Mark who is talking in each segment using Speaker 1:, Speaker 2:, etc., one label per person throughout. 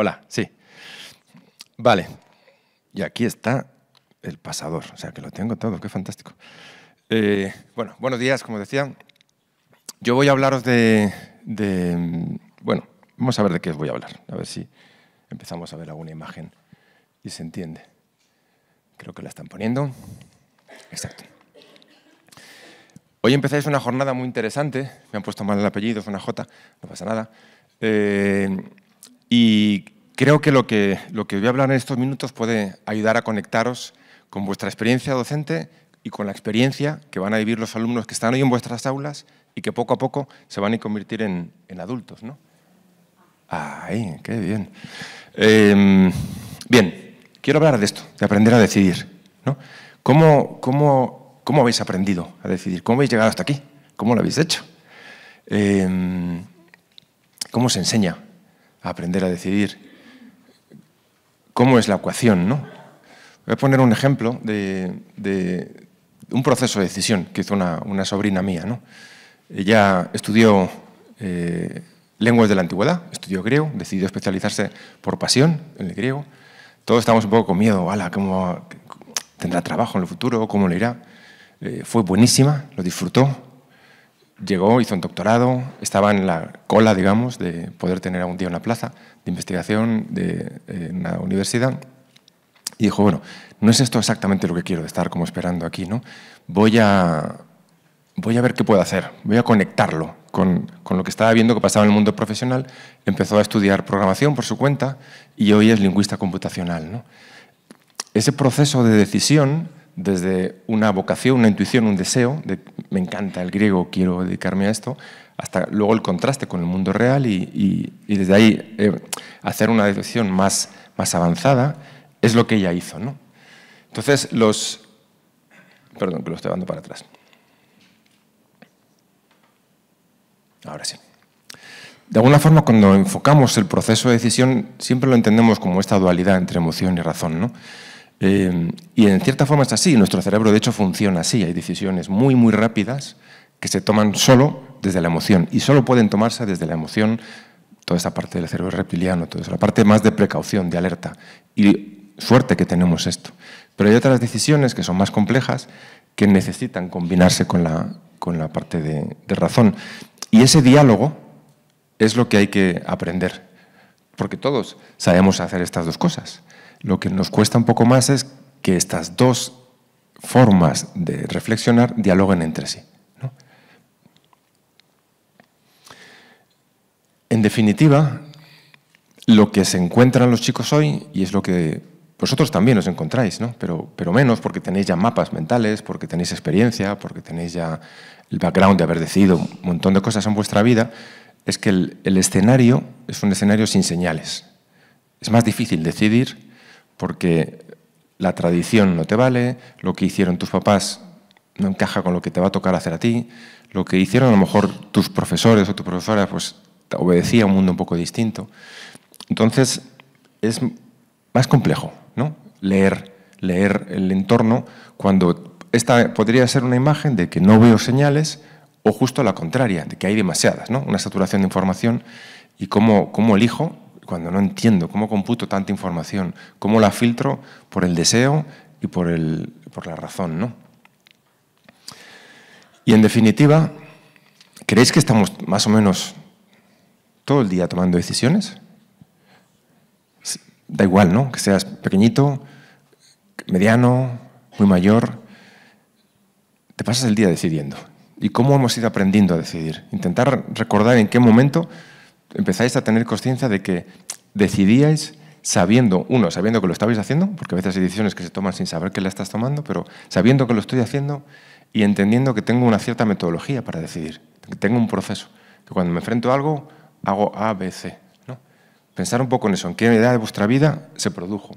Speaker 1: Hola, sí. Vale. Y aquí está el pasador. O sea, que lo tengo todo, qué fantástico. Eh, bueno, buenos días, como decía. Yo voy a hablaros de, Bueno, vamos a ver de qué os voy a hablar. A ver si empezamos a ver alguna imagen y se entiende. Creo que la están poniendo. Exacto. Hoy empezáis una jornada muy interesante. Me han puesto mal el apellido, es una J, no pasa nada. Eh, y creo que lo, que voy a hablar en estos minutos puede ayudar a conectaros con vuestra experiencia docente y con la experiencia que van a vivir los alumnos que están hoy en vuestras aulas y que poco a poco se van a convertir en, adultos, ¿no? ¡Ay, qué bien! Em, bien, quiero hablar de esto, de aprender a decidir. ¿Cómo, habéis aprendido a decidir? ¿Cómo habéis llegado hasta aquí? ¿Cómo lo habéis hecho? Em, ¿Cómo se enseña aprender a decidir. ¿Cómo es la ecuación? ¿no? Voy a poner un ejemplo de, un proceso de decisión que hizo una, sobrina mía. Ella estudió eh, lenguas de la antigüedad, estudió griego, decidió especializarse por pasión en el griego. Todos estamos un poco con miedo, ala, ¿cómo tendrá trabajo en el futuro? ¿Cómo le irá? Eh, fue buenísima, lo disfrutó, llegó, hizo un doctorado, estaba en la cola, digamos, de poder tener algún día una plaza de investigación de, eh, en la universidad. Y dijo, bueno, no es esto exactamente lo que quiero, de estar como esperando aquí, ¿no? Voy a, voy a ver qué puedo hacer, voy a conectarlo con, con, lo que estaba viendo que pasaba en el mundo profesional. Empezó a estudiar programación por su cuenta y hoy es lingüista computacional, ¿no? Ese proceso de decisión desde una vocación, una intuición, un deseo, de me encanta el griego, quiero dedicarme a esto, hasta luego el contraste con el mundo real y, desde ahí eh, hacer una decisión más, avanzada, es lo que ella hizo. Entonces, los... Perdón, que lo estoy dando para atrás. Ahora sí. De alguna forma, cuando enfocamos el proceso de decisión, siempre lo entendemos como esta dualidad entre emoción y razón. ¿no? Eh, y en cierta forma es así, nuestro cerebro de hecho funciona así, hay decisiones muy, muy rápidas que se toman solo desde la emoción y solo pueden tomarse desde la emoción toda esa parte del cerebro reptiliano, toda esa parte más de precaución, de alerta. Y suerte que tenemos esto. Pero hay otras decisiones que son más complejas que necesitan combinarse con la, parte de razón. Y ese diálogo es lo que hay que aprender, porque todos sabemos hacer estas dos cosas lo que nos cuesta un poco más es que estas dos formas de reflexionar dialoguen entre sí. En definitiva, lo que se encuentran los chicos hoy, y es lo que vosotros también os encontráis, pero, pero menos porque tenéis ya mapas mentales, porque tenéis experiencia, porque tenéis ya el background de haber decidido un montón de cosas en vuestra vida, es que el, el escenario es un escenario sin señales. Es más difícil decidir porque la tradición no te vale, lo que hicieron tus papás no encaja con lo que te va a tocar hacer a ti, lo que hicieron a lo mejor tus profesores o tus profesoras pues obedecía a un mundo un poco distinto. Entonces, es más complejo, ¿no? Leer, leer el entorno cuando esta podría ser una imagen de que no veo señales o justo la contraria, de que hay demasiadas, ¿no? Una saturación de información y cómo, cómo elijo cuando no entiendo cómo computo tanta información, cómo la filtro por el deseo y por, el, la razón, ¿no? Y en definitiva, ¿creéis que estamos más o menos todo el día tomando decisiones? Da igual, ¿no? Que seas pequeñito, mediano, muy mayor, te pasas el día decidiendo. ¿Y cómo hemos ido aprendiendo a decidir? Intentar recordar en qué momento empezáis a tener conciencia de que decidíais sabiendo, uno, sabiendo que lo estabais haciendo, porque a veces hay decisiones que se toman sin saber que la estás tomando, pero sabiendo que lo estoy haciendo y entendiendo que tengo una cierta metodología para decidir, que tengo un proceso, que cuando me enfrento a algo, hago A, B, C. ¿no? Pensar un poco en eso, en qué edad de vuestra vida se produjo.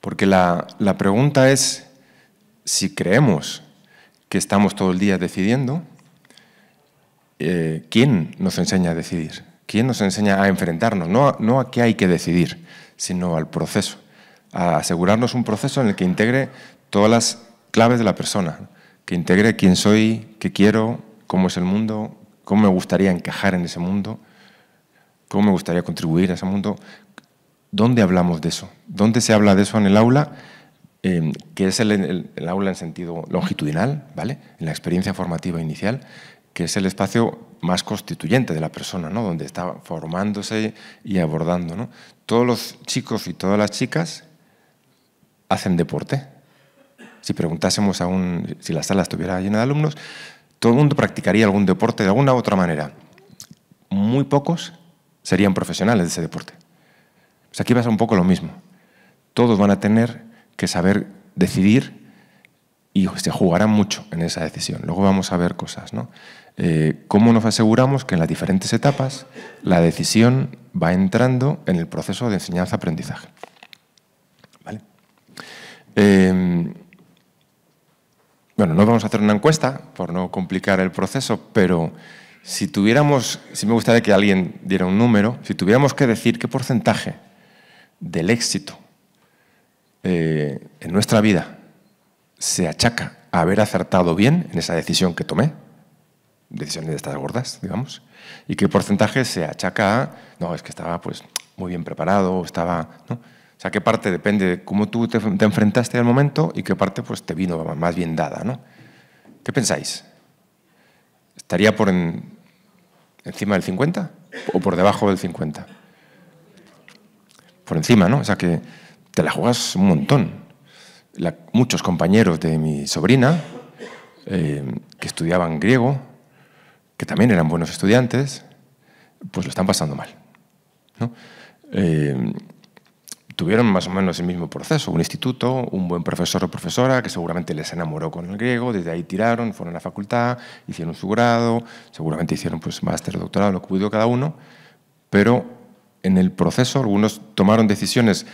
Speaker 1: Porque la pregunta es si creemos que estamos todo el día decidiendo, eh, ¿quién nos enseña a decidir? ¿Quién nos enseña a enfrentarnos? No a, qué hay que decidir, sino al proceso. A asegurarnos un proceso en el que integre todas las claves de la persona, que integre quién soy, qué quiero, cómo es el mundo, cómo me gustaría encajar en ese mundo, cómo me gustaría contribuir a ese mundo. ¿Dónde hablamos de eso? ¿Dónde se habla de eso en el aula? Eh, que es el, el, aula en sentido longitudinal, ¿vale? En la experiencia formativa inicial, que es el espacio más constituyente de la persona, ¿no? donde está formándose y abordando. Todos los chicos y todas las chicas hacen deporte. Si preguntásemos a un, si la sala estuviera llena de alumnos, todo el mundo practicaría algún deporte de alguna u otra manera. Muy pocos serían profesionales de ese deporte. Pues aquí pasa un poco lo mismo. Todos van a tener que saber decidir y se este, jugará mucho en esa decisión. Luego vamos a ver cosas, ¿no? Eh, ¿Cómo nos aseguramos que en las diferentes etapas la decisión va entrando en el proceso de enseñanza-aprendizaje? ¿Vale? Em, bueno, no vamos a hacer una encuesta por no complicar el proceso, pero si tuviéramos, si me gustaría que alguien diera un número, si tuviéramos que decir qué porcentaje del éxito eh, en nuestra vida se achaca a haber acertado bien en esa decisión que tomé, decisiones de estas gordas, digamos, y qué porcentaje se achaca a, no, es que estaba pues muy bien preparado, estaba, ¿no? O sea, qué parte depende de cómo tú te, enfrentaste al momento y qué parte pues te vino más bien dada, ¿no? ¿Qué pensáis? ¿Estaría por encima del 50 o por debajo del 50? Por encima, ¿no? O sea que te la juegas un montón muchos compañeros de mi sobrina eh, que estudiaban griego, que también eran buenos estudiantes, pues lo están pasando mal. Eh, tuvieron más o menos el mismo proceso, un instituto, un buen profesor o profesora que seguramente les enamoró con el griego, desde ahí tiraron, fueron a la facultad, hicieron su grado, seguramente hicieron pues máster, doctorado, lo que pudo cada uno, pero en el proceso algunos tomaron decisiones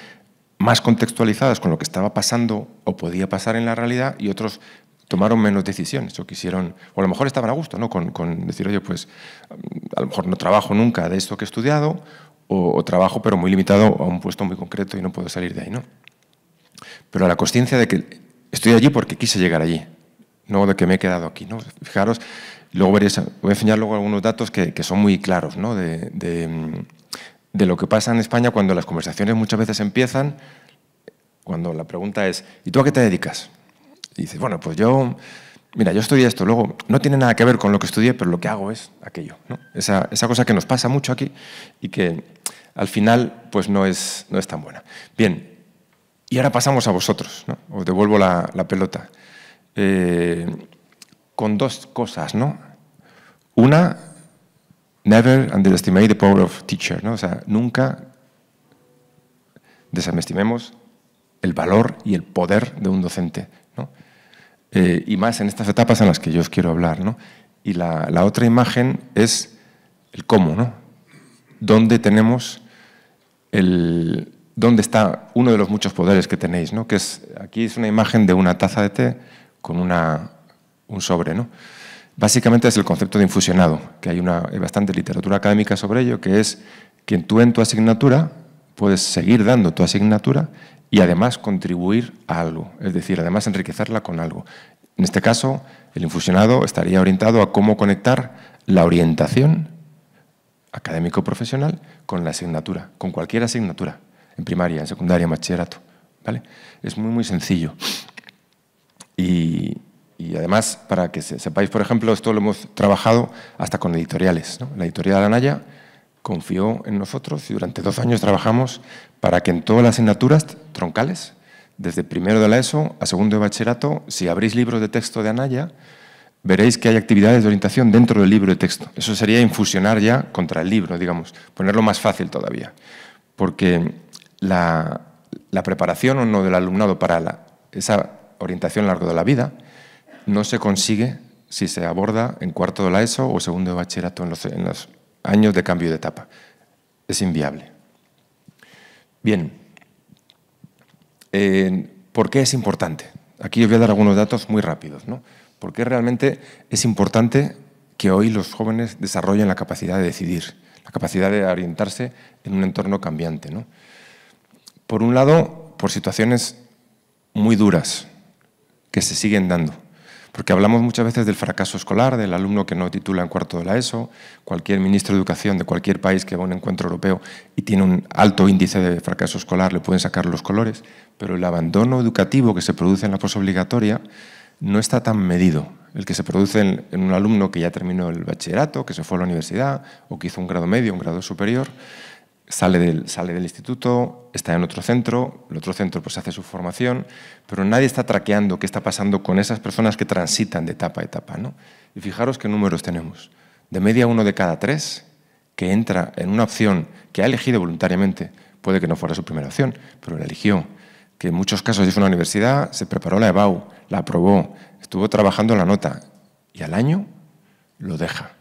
Speaker 1: más contextualizadas con lo que estaba pasando o podía pasar en la realidad y otros tomaron menos decisiones o quisieron, o a lo mejor estaban a gusto, ¿no? Con, decir, oye, pues a lo mejor no trabajo nunca de esto que he estudiado o, trabajo pero muy limitado a un puesto muy concreto y no puedo salir de ahí, ¿no? Pero la conciencia de que estoy allí porque quise llegar allí, no de que me he quedado aquí, ¿no? Fijaros, luego veréis, voy a enseñar luego algunos datos que, que son muy claros, ¿no? de mm, de lo que pasa en España cuando las conversaciones muchas veces empiezan, cuando la pregunta es, ¿y tú a qué te dedicas? Y dices, bueno, pues yo, mira, yo estudié esto, luego no tiene nada que ver con lo que estudié, pero lo que hago es aquello. Esa, cosa que nos pasa mucho aquí y que al final pues no es, no es tan buena. Bien, y ahora pasamos a vosotros, ¿no? os devuelvo la, pelota. Eh, con dos cosas, ¿no? Una, Never underestimate the power of teacher, ¿no? O sea, nunca desestimemos el valor y el poder de un docente, ¿no? Eh, y más en estas etapas en las que yo os quiero hablar, ¿no? Y la, la otra imagen es el cómo, ¿no? ¿Dónde tenemos el... dónde está uno de los muchos poderes que tenéis, ¿no? Que es, aquí es una imagen de una taza de té con una, un sobre, ¿no? Básicamente es el concepto de infusionado, que hay una, bastante literatura académica sobre ello, que es que tú en tu asignatura puedes seguir dando tu asignatura y además contribuir a algo, es decir, además enriquecerla con algo. En este caso, el infusionado estaría orientado a cómo conectar la orientación académico-profesional con la asignatura, con cualquier asignatura, en primaria, en secundaria, en bachillerato. ¿vale? Es muy, muy sencillo. Y, y además, para que sepáis, por ejemplo, esto lo hemos trabajado hasta con editoriales. La editorial Anaya confió en nosotros y durante dos años trabajamos para que en todas las asignaturas troncales, desde primero de la ESO a segundo de bachillerato, si abrís libros de texto de Anaya, veréis que hay actividades de orientación dentro del libro de texto. Eso sería infusionar ya contra el libro, digamos, ponerlo más fácil todavía. Porque la, preparación o no del alumnado para esa orientación a lo largo de la vida no se consigue si se aborda en cuarto de la ESO o segundo de bachillerato en los, años de cambio de etapa. Es inviable. Bien, eh, ¿por qué es importante? Aquí os voy a dar algunos datos muy rápidos. ¿no? ¿Por qué realmente es importante que hoy los jóvenes desarrollen la capacidad de decidir, la capacidad de orientarse en un entorno cambiante? ¿no? Por un lado, por situaciones muy duras que se siguen dando porque hablamos muchas veces del fracaso escolar, del alumno que no titula en cuarto de la ESO, cualquier ministro de Educación de cualquier país que va a un encuentro europeo y tiene un alto índice de fracaso escolar le pueden sacar los colores, pero el abandono educativo que se produce en la posobligatoria no está tan medido. El que se produce en, en un alumno que ya terminó el bachillerato, que se fue a la universidad o que hizo un grado medio, un grado superior, sale del, sale del instituto, está en otro centro, el otro centro pues hace su formación, pero nadie está traqueando qué está pasando con esas personas que transitan de etapa a etapa. ¿no? Y fijaros qué números tenemos. De media uno de cada tres que entra en una opción que ha elegido voluntariamente, puede que no fuera su primera opción, pero la eligió, que en muchos casos hizo una universidad, se preparó la EBAU, la aprobó, estuvo trabajando en la nota y al año lo deja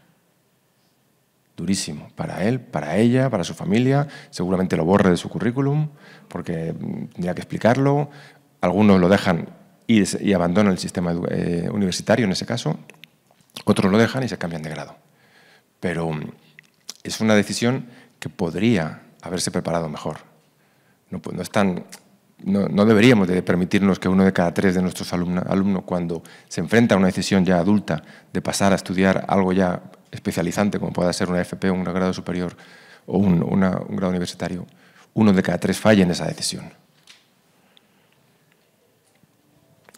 Speaker 1: durísimo para él, para ella, para su familia. Seguramente lo borre de su currículum porque mm, tendría que explicarlo. Algunos lo dejan y, abandonan el sistema eh, universitario en ese caso. Otros lo dejan y se cambian de grado. Pero mm, es una decisión que podría haberse preparado mejor. No, no, deberíamos de permitirnos que uno de cada tres de nuestros alumnos, cuando se enfrenta a una decisión ya adulta de pasar a estudiar algo ya especializante, como pueda ser una FP, un grado superior o un, grado universitario, uno de cada tres falla en esa decisión.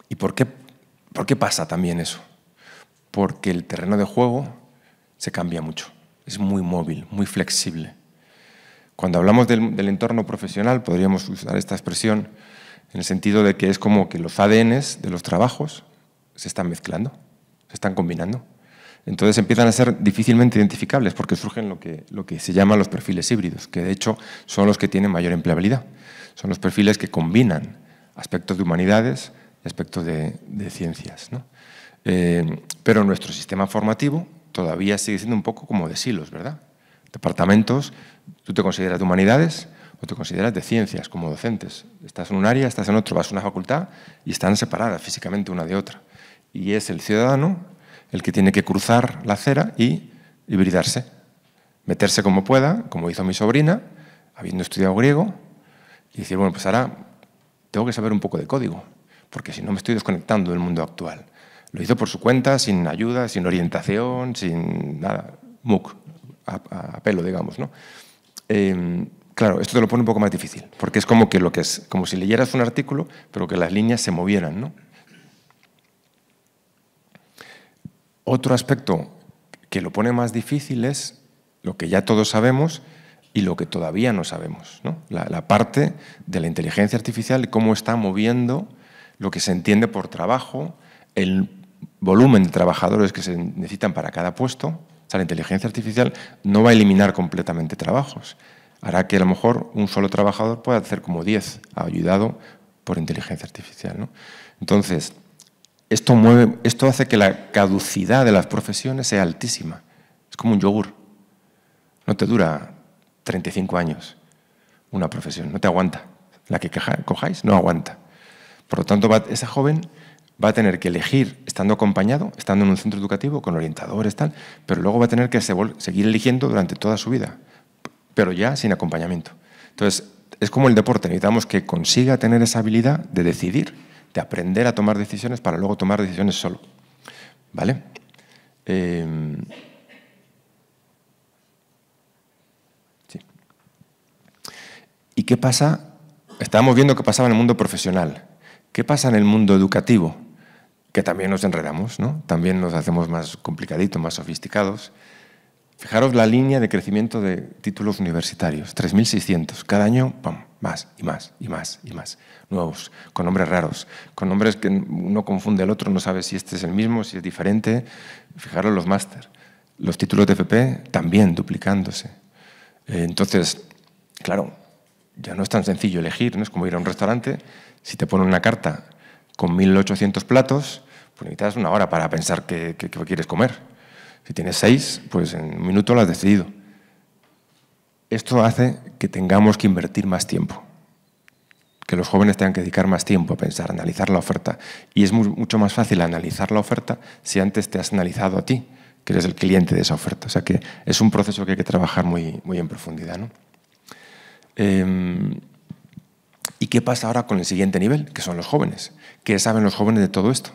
Speaker 1: ¿Y por qué, pasa también eso? Porque el terreno de juego se cambia mucho, es muy móvil, muy flexible. Cuando hablamos del, del entorno profesional, podríamos usar esta expresión en el sentido de que es como que los ADNs de los trabajos se están mezclando, se están combinando. Entonces empiezan a ser difícilmente identificables porque surgen lo que, lo que se llaman los perfiles híbridos, que de hecho son los que tienen mayor empleabilidad. Son los perfiles que combinan aspectos de humanidades y aspectos de, ciencias. Eh, pero nuestro sistema formativo todavía sigue siendo un poco como de silos, ¿verdad? Departamentos, tú te consideras de humanidades o te consideras de ciencias como docentes. Estás en un área, estás en otro, vas a una facultad y están separadas físicamente una de otra. Y es el ciudadano el que tiene que cruzar la acera y hibridarse, meterse como pueda, como hizo mi sobrina, habiendo estudiado griego, y decir, bueno, pues ahora tengo que saber un poco de código, porque si no me estoy desconectando del mundo actual. Lo hizo por su cuenta, sin ayuda, sin orientación, sin nada, MOOC, a, pelo, digamos, ¿no? Em, claro, esto te lo pone un poco más difícil, porque es como que lo que es, como si leyeras un artículo, pero que las líneas se movieran, ¿no? Otro aspecto que lo pone más difícil es lo que ya todos sabemos y lo que todavía no sabemos. ¿no? La, parte de la inteligencia artificial, cómo está moviendo lo que se entiende por trabajo, el volumen de trabajadores que se necesitan para cada puesto. O sea, la inteligencia artificial no va a eliminar completamente trabajos. Hará que a lo mejor un solo trabajador pueda hacer como 10, ayudado por inteligencia artificial. Entonces, esto, hace que la caducidad de las profesiones sea altísima. Es como un yogur. No te dura 35 años una profesión, no te aguanta. La que cojáis no aguanta. Por lo tanto, esa joven va a tener que elegir, estando acompañado, estando en un centro educativo, con orientadores, tal, pero luego va a tener que seguir eligiendo durante toda su vida, pero ya sin acompañamiento. Entonces, es como el deporte, necesitamos que consiga tener esa habilidad de decidir de aprender a tomar decisiones para luego tomar decisiones solo. ¿Vale? Em, ¿Y qué pasa? Estábamos viendo qué pasaba en el mundo profesional. ¿Qué pasa en el mundo educativo? Que también nos enredamos, ¿no? También nos hacemos más complicaditos, más sofisticados. Fijaros la línea de crecimiento de títulos universitarios, 3.600. Cada año, ¡pam! más y más y más y más. Nuevos, con nombres raros, con nombres que uno confunde al otro, no sabe si este es el mismo, si es diferente. Fijaros los máster, los títulos de FP también duplicándose. Eh, entonces, claro, ya no es tan sencillo elegir, no es como ir a un restaurante, si te ponen una carta con 1.800 platos, pues necesitas una hora para pensar que qué quieres comer. Si tienes seis, pues en un minuto lo has decidido. Esto hace que tengamos que invertir más tiempo, que los jóvenes tengan que dedicar más tiempo a pensar, a analizar la oferta. Y es mucho más fácil analizar la oferta si antes te has analizado a ti, que eres el cliente de esa oferta. O sea que es un proceso que hay que trabajar muy, muy en profundidad. Em, ¿Y qué pasa ahora con el siguiente nivel, que son los jóvenes? ¿Qué saben los jóvenes de todo esto?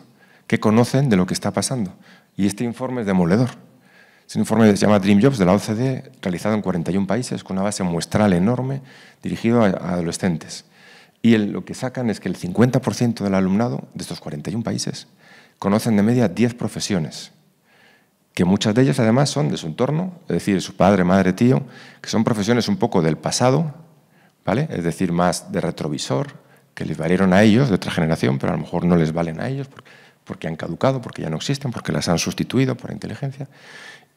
Speaker 1: ¿Qué conocen de lo que está pasando? Y este informe es demoledor. Es un informe que se llama Dream Jobs de la OCDE, realizado en 41 países, con una base muestral enorme, dirigido a, adolescentes. Y lo que sacan es que el 50% del alumnado de estos 41 países conocen de media 10 profesiones, que muchas de ellas además son de su entorno, es decir, su padre, madre, tío, que son profesiones un poco del pasado, ¿vale? es decir, más de retrovisor, que les valieron a ellos de otra generación, pero a lo mejor no les valen a ellos porque han caducado, porque ya no existen, porque las han sustituido por inteligencia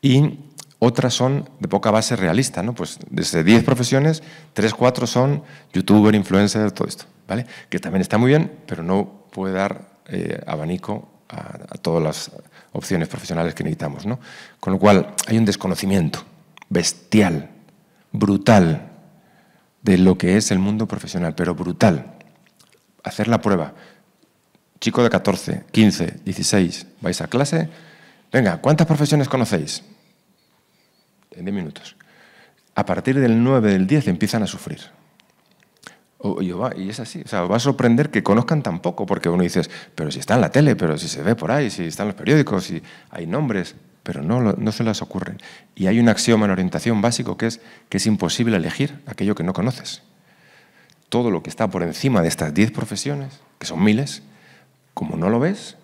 Speaker 1: y otras son de poca base realista, ¿no? Pues desde 10 profesiones, 3, 4 son youtuber, influencer, todo esto, ¿vale? Que también está muy bien, pero no puede dar eh, abanico a, a, todas las opciones profesionales que necesitamos, ¿no? Con lo cual, hay un desconocimiento bestial, brutal, de lo que es el mundo profesional, pero brutal. Hacer la prueba. Chico de 14, 15, 16, vais a clase Venga, ¿cuántas profesiones conocéis? En 10 minutos. A partir del 9, del 10 empiezan a sufrir. y, es así, o sea, os va a sorprender que conozcan tan poco, porque uno dices, pero si está en la tele, pero si se ve por ahí, si están los periódicos, si hay nombres, pero no, no se las ocurre. Y hay un axioma en orientación básico que es que es imposible elegir aquello que no conoces. Todo lo que está por encima de estas 10 profesiones, que son miles, como no lo ves,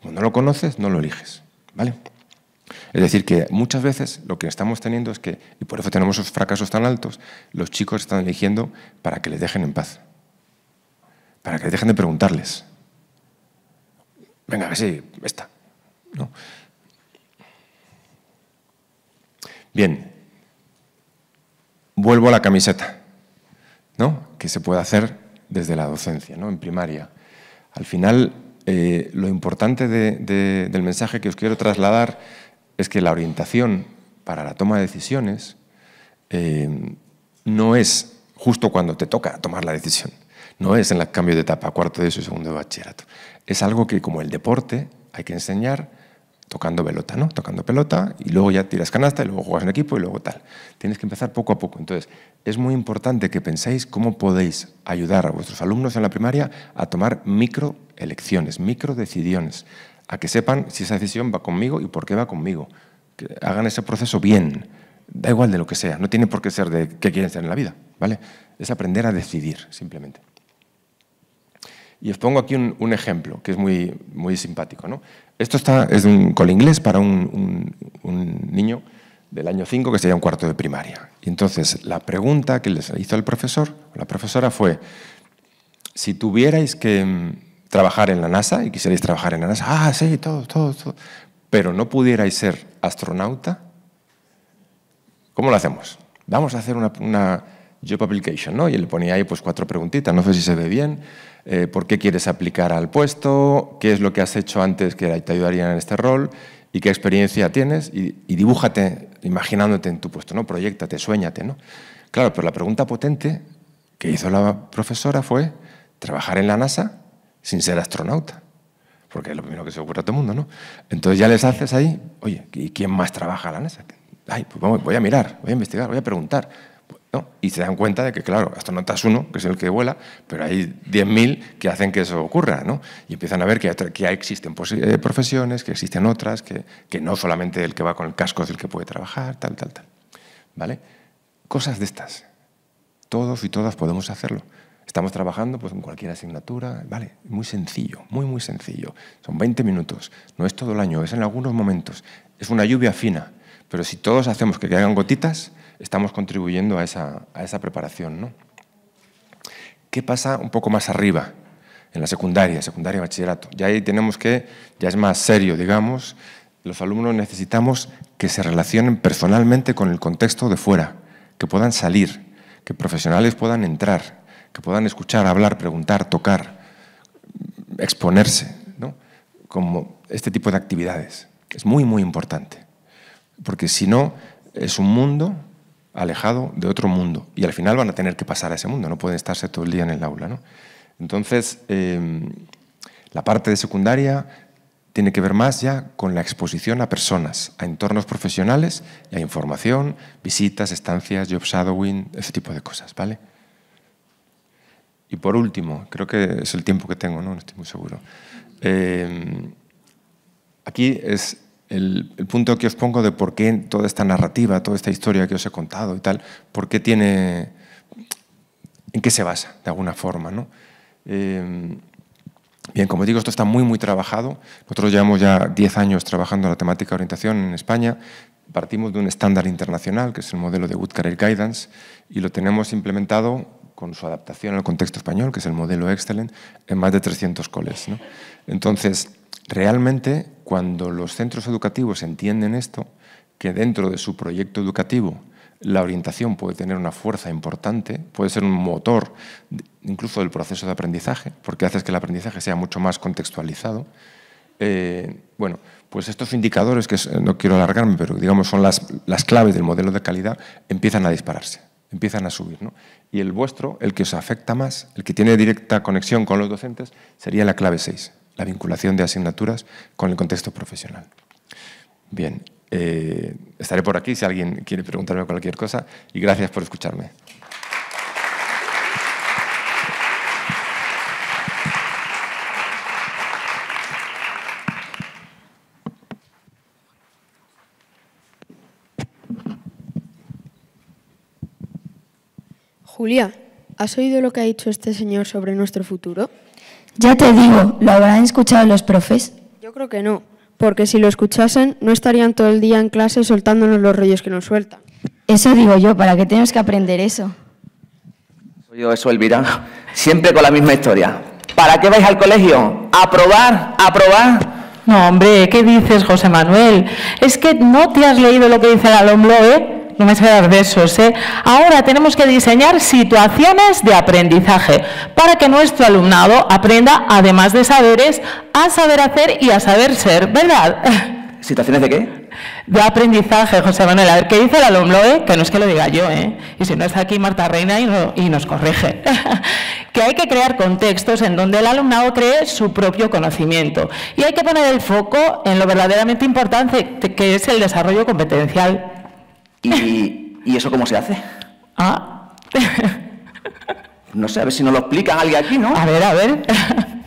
Speaker 1: cuando no lo conoces, no lo eliges. ¿Vale? Es decir, que muchas veces lo que estamos teniendo es que, y por eso tenemos esos fracasos tan altos, los chicos están eligiendo para que les dejen en paz, para que les dejen de preguntarles. Venga, a ver si, está ¿no? Bien, vuelvo a la camiseta, ¿no? que se puede hacer desde la docencia, ¿no? en primaria. Al final, eh, lo importante del mensaje que os quiero trasladar es que la orientación para la toma de decisiones eh, no es justo cuando te toca tomar la decisión, no es en el cambio de etapa, cuarto de eso segundo de bachillerato. Es algo que como el deporte hay que enseñar tocando pelota, ¿no? Tocando pelota y luego ya tiras canasta y luego juegas en equipo y luego tal. Tienes que empezar poco a poco. Entonces, es muy importante que penséis cómo podéis ayudar a vuestros alumnos en la primaria a tomar micro elecciones, a que sepan si esa decisión va conmigo y por qué va conmigo. Que hagan ese proceso bien, da igual de lo que sea, no tiene por qué ser de qué quieren ser en la vida, ¿vale? Es aprender a decidir, simplemente. Y os pongo aquí un, ejemplo que es muy, muy simpático, Esto está, es un cole inglés para un niño del año 5, que sería un cuarto de primaria. Y entonces la pregunta que les hizo el profesor, la profesora, fue, si tuvierais que mm, trabajar en la NASA y quisierais trabajar en la NASA, ah, sí, todo, todo, todo, pero no pudierais ser astronauta, ¿cómo lo hacemos? Vamos a hacer una, job application, ¿no? Y le ponía ahí pues cuatro preguntitas, no sé si se ve bien, eh, por qué quieres aplicar al puesto, qué es lo que has hecho antes que te ayudarían en este rol, y qué experiencia tienes y, dibújate imaginándote en tu puesto, ¿no? Proyectate, sueñate. ¿no? Claro, pero la pregunta potente que hizo la profesora fue trabajar en la NASA sin ser astronauta, porque es lo primero que se ocurre a todo el mundo, ¿no? Entonces ya les haces ahí, oye, ¿y quién más trabaja en la NASA? Ay, pues voy a mirar, voy a investigar, voy a preguntar. Y se dan cuenta de que, claro, notas uno, que es el que vuela, pero hay 10.000 que hacen que eso ocurra, ¿no? Y empiezan a ver que, que existen eh, profesiones, que existen otras, que, que, no solamente el que va con el casco es el que puede trabajar, tal, tal, tal. ¿Vale? Cosas de estas. Todos y todas podemos hacerlo. Estamos trabajando pues, en cualquier asignatura, ¿vale? Muy sencillo, muy, muy sencillo. Son 20 minutos, no es todo el año, es en algunos momentos. Es una lluvia fina, pero si todos hacemos que caigan gotitas, estamos contribuyendo a esa, a esa preparación. ¿no? ¿Qué pasa un poco más arriba? En la secundaria, secundaria, bachillerato. Ya ahí tenemos que, ya es más serio, digamos, los alumnos necesitamos que se relacionen personalmente con el contexto de fuera, que puedan salir, que profesionales puedan entrar, que puedan escuchar, hablar, preguntar, tocar, exponerse, ¿no? como este tipo de actividades. Es muy, muy importante, porque si no, es un mundo alejado de otro mundo. Y al final van a tener que pasar a ese mundo, no pueden estarse todo el día en el aula. ¿no? Entonces, em, la parte de secundaria tiene que ver más ya con la exposición a personas, a entornos profesionales y a información, visitas, estancias, job shadowing, ese tipo de cosas, ¿vale? Y por último, creo que es el tiempo que tengo, no, estoy muy seguro. Em, aquí es el, punto que os pongo de por qué toda esta narrativa, toda esta historia que os he contado y tal, por qué tiene, en qué se basa de alguna forma. ¿no? Eh, bien, como digo, esto está muy, muy trabajado. Nosotros llevamos ya 10 años trabajando la temática de orientación en España. Partimos de un estándar internacional, que es el modelo de Wood el Guidance, y lo tenemos implementado con su adaptación al contexto español, que es el modelo Excellent, en más de 300 coles. Entonces, realmente, cuando los centros educativos entienden esto, que dentro de su proyecto educativo la orientación puede tener una fuerza importante, puede ser un motor incluso del proceso de aprendizaje, porque haces que el aprendizaje sea mucho más contextualizado. Eh, bueno, pues estos indicadores, que no quiero alargarme, pero digamos son las, las claves del modelo de calidad, empiezan a dispararse empiezan a subir. ¿no? Y el vuestro, el que os afecta más, el que tiene directa conexión con los docentes, sería la clave 6, la vinculación de asignaturas con el contexto profesional. Bien, eh, estaré por aquí si alguien quiere preguntarme cualquier cosa y gracias por escucharme. Julia, ¿has oído lo que ha dicho este señor sobre nuestro futuro? Ya te digo, ¿lo habrán escuchado los profes? Yo creo que no, porque si lo escuchasen no estarían todo el día en clase soltándonos los rollos que nos sueltan. Eso digo yo, ¿para qué tenemos que aprender eso? Yo eso, Elvira. Siempre con la misma historia. ¿Para qué vais al colegio? ¿Aprobar? ¿Aprobar? No, hombre, ¿qué dices, José Manuel? Es que no te has leído lo que dice el LOMLOE. ¿eh? No me sé dar besos, ¿eh? Ahora tenemos que diseñar situaciones de aprendizaje para que nuestro alumnado aprenda, además de saberes, a saber hacer y a saber ser, ¿verdad? ¿Situaciones de qué? De aprendizaje, José Manuel. A ver, ¿qué dice el alumno? Eh? Que no es que lo diga yo, ¿eh? Y si no está aquí Marta Reina y nos corrige. que hay que crear contextos en donde el alumnado cree su propio conocimiento. Y hay que poner el foco en lo verdaderamente importante, que es el desarrollo competencial. ¿Y, eso cómo se hace? Ah. No sé, a ver si nos lo explica alguien aquí, ¿no? A ver, a ver.